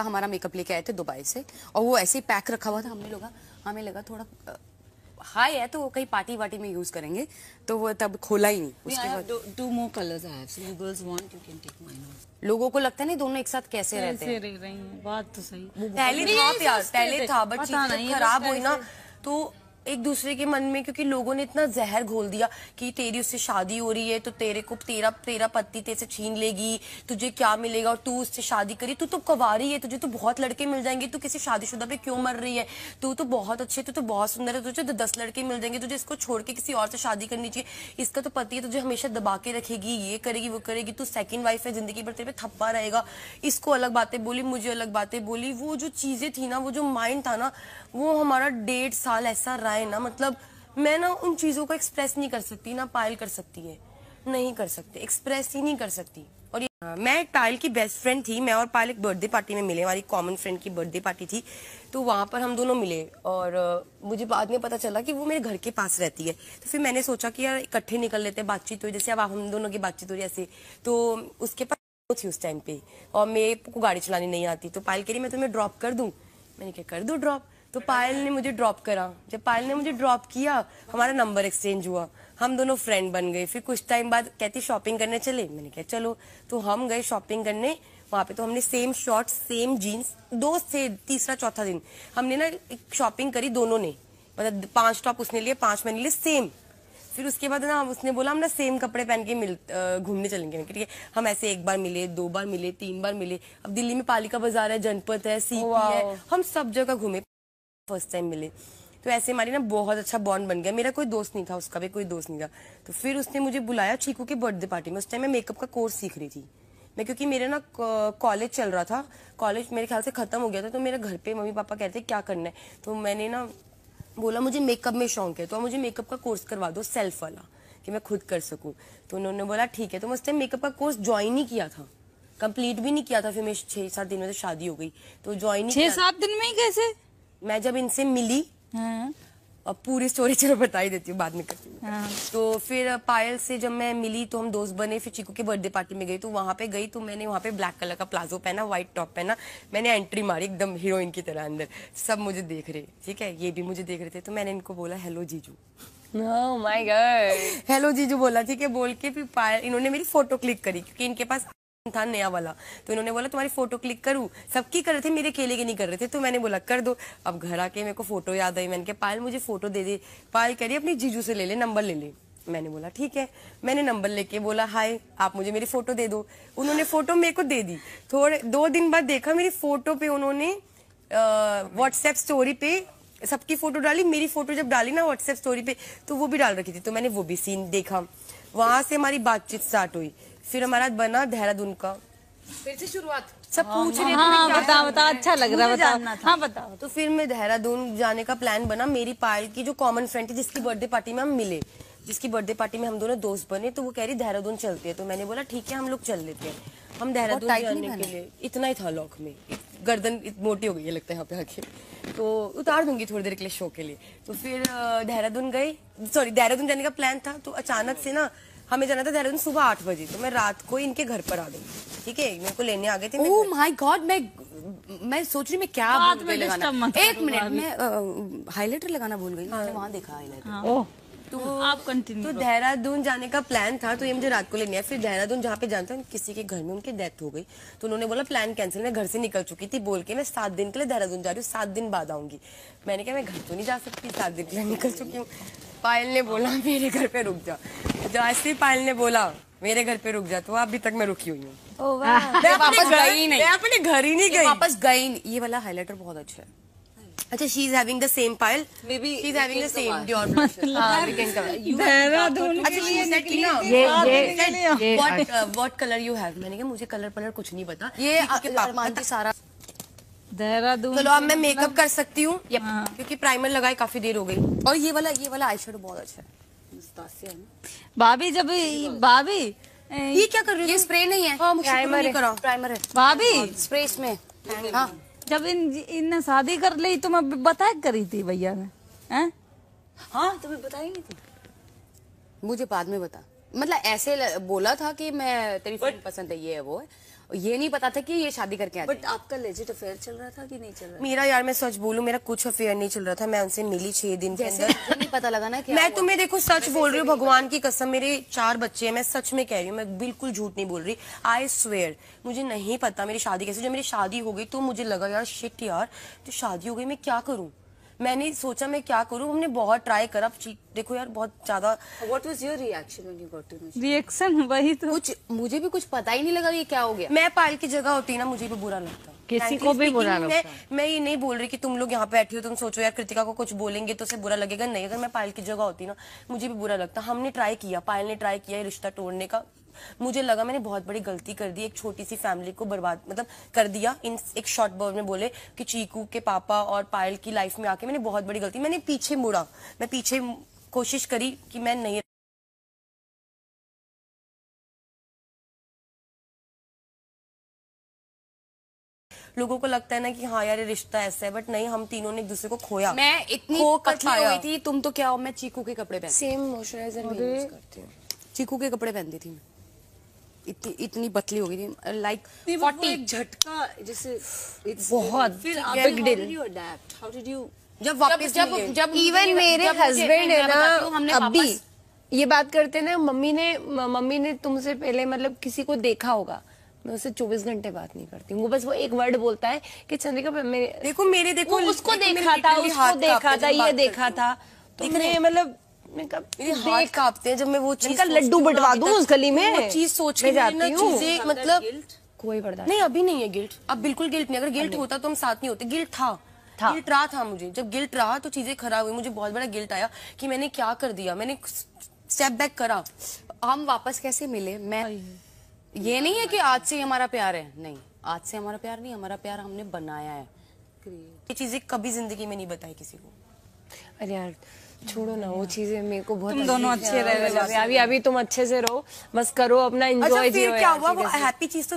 का हमारा मेकअप लेके आए थे दुबई से और वो ऐसे ही पैक रखा हुआ था हमने लगा हमें लगा थोड़ा हाई है तो वो कहीं पार्टी वार्टी में यूज करेंगे तो वो तब खोला ही नहीं उसके बाद लोगों को लगता नहीं दोनों एक साथ कैसे रहते हैं बात तो सही पहले था पहले था बट खराब हुई ना तो एक दूसरे के मन में क्योंकि लोगों ने इतना जहर घोल दिया कि तेरी उससे शादी हो रही है तो तेरे को तेरा तेरा पति तेरे से छीन लेगी तुझे क्या मिलेगा और तू उससे शादी करी तू तो कवारी है तुझे तो बहुत लड़के मिल जाएंगे तू किसी शादीशुदा पे क्यों मर रही है तू तो बहुत अच्छी तू तो बहुत सुंदर है तुझे तो दस लड़के मिल जाएंगे तुझे इसको छोड़ के किसी और से शादी करनी चाहिए इसका तो पति है तुझे हमेशा दबा के रखेगी ये करेगी वो करेगी तू सेकेंड वाइफ है जिंदगी भर तेरे पे थप्पा रहेगा इसको अलग बातें बोली मुझे अलग बातें बोली वो जो चीजें थी ना वो जो माइंड था ना वो हमारा डेढ़ साल ऐसा आए ना मतलब मैं ना उन चीज़ों को एक्सप्रेस नहीं कर सकती ना पायल कर सकती है नहीं कर सकते एक्सप्रेस ही नहीं कर सकती और आ, हाँ, मैं एक पायल की बेस्ट फ्रेंड थी मैं और पायल एक बर्थडे पार्टी में मिले हमारी कॉमन फ्रेंड की बर्थडे पार्टी थी तो वहां पर हम दोनों मिले और आ, मुझे बाद में पता चला कि वो मेरे घर के पास रहती है तो फिर मैंने सोचा कि यार इकट्ठे निकल लेते हैं बातचीत हुई जैसे अब हम दोनों की बातचीत हुई ऐसी तो उसके पास थी उस टाइम पे और मेरे को गाड़ी चलानी नहीं आती तो पायल के लिए मैं तुम्हें ड्रॉप कर दूँ मैंने कहा कर दो ड्रॉप तो पायल ने मुझे ड्रॉप करा जब पायल ने मुझे ड्रॉप किया हमारा नंबर एक्सचेंज हुआ हम दोनों फ्रेंड बन गए फिर कुछ टाइम बाद कहती शॉपिंग करने चले मैंने कहा चलो तो हम गए शॉपिंग करने वहां पे तो हमने सेम शॉर्ट सेम जीन्स दो से तीसरा चौथा दिन हमने ना एक शॉपिंग करी दोनों ने मतलब पांच टॉप उसने लिए पांच मैंने लिए सेम फिर उसके बाद ना उसने बोला हम ना सेम कपड़े पहन के मिल घूमने चलेंगे ठीक है हम ऐसे एक बार मिले दो बार मिले तीन बार मिले अब दिल्ली में पालिका बाजार है जनपद है सीपी है हम सब जगह घूमे फर्स्ट टाइम मिले तो ऐसे हमारी ना बहुत अच्छा बॉन्ड बन गया मेरा कोई दोस्त नहीं था उसका भी कोई दोस्त नहीं था तो फिर उसने मुझे बुलाया चीकू के बर्थडे पार्टी में उस टाइम मैं मेकअप का कोर्स सीख रही थी मैं क्योंकि मेरे ना कॉलेज चल रहा था कॉलेज मेरे ख्याल से ख़त्म हो गया था तो मेरे घर पे मम्मी पापा कहते क्या करना है तो मैंने ना बोला मुझे मेकअप में शौक है तो मुझे मेकअप का कोर्स करवा दो सेल्फ वाला कि मैं खुद कर सकूँ तो उन्होंने बोला ठीक है तो मैं उस टाइम मेकअप का कोर्स ज्वाइन ही किया था कंप्लीट भी नहीं किया था फिर मेरे छह सात दिन में तो शादी हो गई तो ज्वाइन छह सात दिन में ही कैसे मैं जब इनसे मिली हाँ। अब पूरी स्टोरी चलो बता ही देती हूँ बाद में करती हूँ हाँ। तो फिर पायल से जब मैं मिली तो हम दोस्त बने फिर चीकू के बर्थडे पार्टी में गई तो वहाँ पे गई तो मैंने वहाँ पे ब्लैक कलर का प्लाजो पहना व्हाइट टॉप पहना मैंने एंट्री मारी एकदम हीरोइन की तरह अंदर सब मुझे देख रहे ठीक है ये भी मुझे देख रहे थे तो मैंने इनको बोला हेलो जीजू माय गॉड हेलो जीजू बोला ठीक है बोल के फिर पायल इन्होंने मेरी फोटो क्लिक करी क्योंकि इनके पास था नया वाला तो इन्होंने बोला तुम्हारी फोटो क्लिक करूँ सबकी कर रहे थे मेरे अकेले के नहीं कर रहे थे तो मैंने बोला कर दो अब घर आके मेरे को फोटो याद आई मैंने कहा पायल मुझे फोटो दे दे पायल कह रही अपनी जीजू से ले ले नंबर ले ले मैंने बोला ठीक है मैंने नंबर लेके बोला हाय आप मुझे मेरी फोटो दे दो उन्होंने फोटो मेरे को दे दी थोड़े दो दिन बाद देखा मेरी फोटो पे उन्होंने व्हाट्सएप स्टोरी पे सबकी फोटो डाली मेरी फोटो जब डाली ना व्हाट्सएप स्टोरी पे तो वो भी डाल रखी थी तो मैंने वो भी सीन देखा वहां से हमारी बातचीत स्टार्ट हुई फिर हमारा बना देहरादून का फिर से शुरुआत सब हाँ, पूछ रहे हाँ, हाँ, बता बता अच्छा लग रहा बता हाँ बता तो फिर मैं देहरादून जाने का प्लान बना मेरी पायल की जो कॉमन फ्रेंड थी जिसकी बर्थडे पार्टी में हम मिले जिसकी बर्थडे पार्टी में हम दोनों दोस्त बने तो वो कह रही देहरादून चलते हैं तो मैंने बोला ठीक है हम लोग चल लेते हैं हम देहरादून जाने के लिए इतना ही था लॉक में गर्दन मोटी हो गई है लगता है यहाँ पे आके तो उतार दूंगी थोड़ी देर के लिए शो के लिए तो फिर देहरादून गई सॉरी देहरादून जाने का प्लान था तो अचानक से ना हमें जाना था देहरादून सुबह आठ बजे तो मैं रात को इनके घर पर आ गई ठीक है मेरे को लेने आ गए थे ओह माय गॉड मैं मैं सोच रही मैं क्या एक मिनट में हाईलाइटर लगाना भूल गई हाँ। वहाँ देखा हाईलाइटर oh। तो आप कंटिन्यू तो देहरादून जाने का प्लान था तो ये मुझे रात को लेनी है फिर देहरादून जहाँ पे जानते हैं किसी के घर में उनकी डेथ हो गई तो उन्होंने बोला प्लान कैंसिल मैं घर से निकल चुकी थी बोल के मैं सात दिन के लिए देहरादून जा रही हूँ सात दिन बाद आऊंगी मैंने कहा मैं घर तो नहीं जा सकती सात दिन के लिए निकल चुकी हूँ पायल ने बोला मेरे घर पे रुक जा जैसे तो पायल ने बोला मेरे घर पे रुक जा तो अभी तक मैं रुकी हुई हूँ वापस गई नहीं मैं अपने घर ही नहीं गई वापस गई ये वाला हाईलाइटर बहुत अच्छा है अच्छा she is having the same pile maybe she is having the same Dior blusher we can cover अच्छा शी सेड कि ना ये ये what what colour you have मैंने कहा मुझे कलर पलर कुछ नहीं पता ये आपके पापा की सारा देहरादून चलो अब मैं मेकअप मतलब- कर सकती हूँ हाँ। क्योंकि प्राइमर लगाए काफी देर हो गई और ये वाला ये वाला आई बहुत अच्छा है भाभी जब भाभी ये क्या कर रही हो ये स्प्रे नहीं है हाँ, प्राइमर है प्राइमर है भाभी स्प्रे इसमें हाँ जब इन इनने शादी कर ली तो मैं बता करी थी भैया ने हैं हाँ तुम्हें बताई नहीं थी मुझे बाद में बता मतलब ऐसे बोला था कि मैं तेरी फ्रेंड पसंद है ये है वो है ये नहीं पता था कि ये शादी करके बट आपका लेजिट अफेयर चल रहा था कि नहीं चल रहा मेरा यार मैं सच बोलूं मेरा कुछ अफेयर नहीं चल रहा था मैं उनसे मिली छह दिन के अंदर नहीं पता लगा ना क्या मैं तुम्हें देखो सच बोल रही हूँ भगवान की कसम मेरे चार बच्चे हैं मैं सच में कह रही हूँ मैं बिल्कुल झूठ नहीं बोल रही आई स्वेयर मुझे नहीं पता मेरी शादी कैसे जब मेरी शादी हो गई तो मुझे लगा यार शिट यार तो शादी हो गई मैं क्या करूँ मैंने सोचा मैं क्या करूँ हमने बहुत ट्राई करा देखो यार बहुत ज्यादा what was your reaction reaction वही तो कुछ मुझे भी कुछ पता ही नहीं लगा ये क्या हो गया मैं पायल की जगह होती ना मुझे भी बुरा लगता किसी को भी बुरा लगता मैं, मैं ये नहीं बोल रही कि तुम लोग यहाँ पे बैठी हो तुम सोचो यार कृतिका को कुछ बोलेंगे तो उसे बुरा लगेगा नहीं अगर मैं पायल की जगह होती ना मुझे भी बुरा लगता हमने ट्राई किया पायल ने ट्राई किया रिश्ता तोड़ने का मुझे लगा मैंने बहुत बड़ी गलती कर दी एक छोटी सी फैमिली को बर्बाद मतलब कर दिया इन एक शॉर्ट बोर्ड में बोले कि चीकू के पापा और पायल की लाइफ में आके मैंने बहुत बड़ी गलती मैंने पीछे मुड़ा मैं पीछे कोशिश करी कि मैं नहीं लोगों को लगता है ना कि हाँ यार रिश्ता ऐसा है बट नहीं हम तीनों ने एक दूसरे को खोया मैं इतनी खो थी तुम तो क्या हो मैं चीकू के कपड़े पहन सेम मॉइस्चराइजर करती हूँ चीकू के कपड़े पहनती थी मैं इतनी इतनी पतली हो गई थी लाइक फोर्टी एक झटका जैसे बहुत बिग डील जब वापस जब जब इवन मेरे हस्बैंड है ना हमने अभी ये बात करते ना मम्मी ने मम्मी ने तुमसे पहले मतलब किसी को देखा होगा मैं उसे चौबीस घंटे बात नहीं करती हूँ बस वो एक वर्ड बोलता है कि चंद्रिका मेरे देखो मेरे देखो उसको देखा था उसको देखा था ये देखा था तुमने मतलब हाथ कांपते हैं जब मैं वो चीज लड्डू बटवा दू उस गली में चीज सोच के जाती हूँ मतलब कोई बर्दाश्त नहीं अभी नहीं है गिल्ट अब बिल्कुल गिल्ट नहीं अगर गिल्ट हाँ, होता तो हम साथ नहीं होते गिल्ट था था गिल्ट रहा था मुझे जब गिल्ट रहा तो चीजें खराब हुई मुझे बहुत बड़ा गिल्ट आया कि मैंने क्या कर दिया मैंने स्टेप बैक करा हम वापस कैसे मिले मैं ये नहीं है कि आज से हमारा प्यार है नहीं आज से हमारा प्यार नहीं हमारा प्यार हमने बनाया है ये चीजें कभी जिंदगी में नहीं बताई किसी को अरे यार छोड़ो ना वो चीजें मेरे को बहुत तुम दोनों अच्छे रहे अभी अभी तुम अच्छे से रहो बस करो अपना इंजॉय अच्छा, क्या हुआ वो हैप्पी चीज तो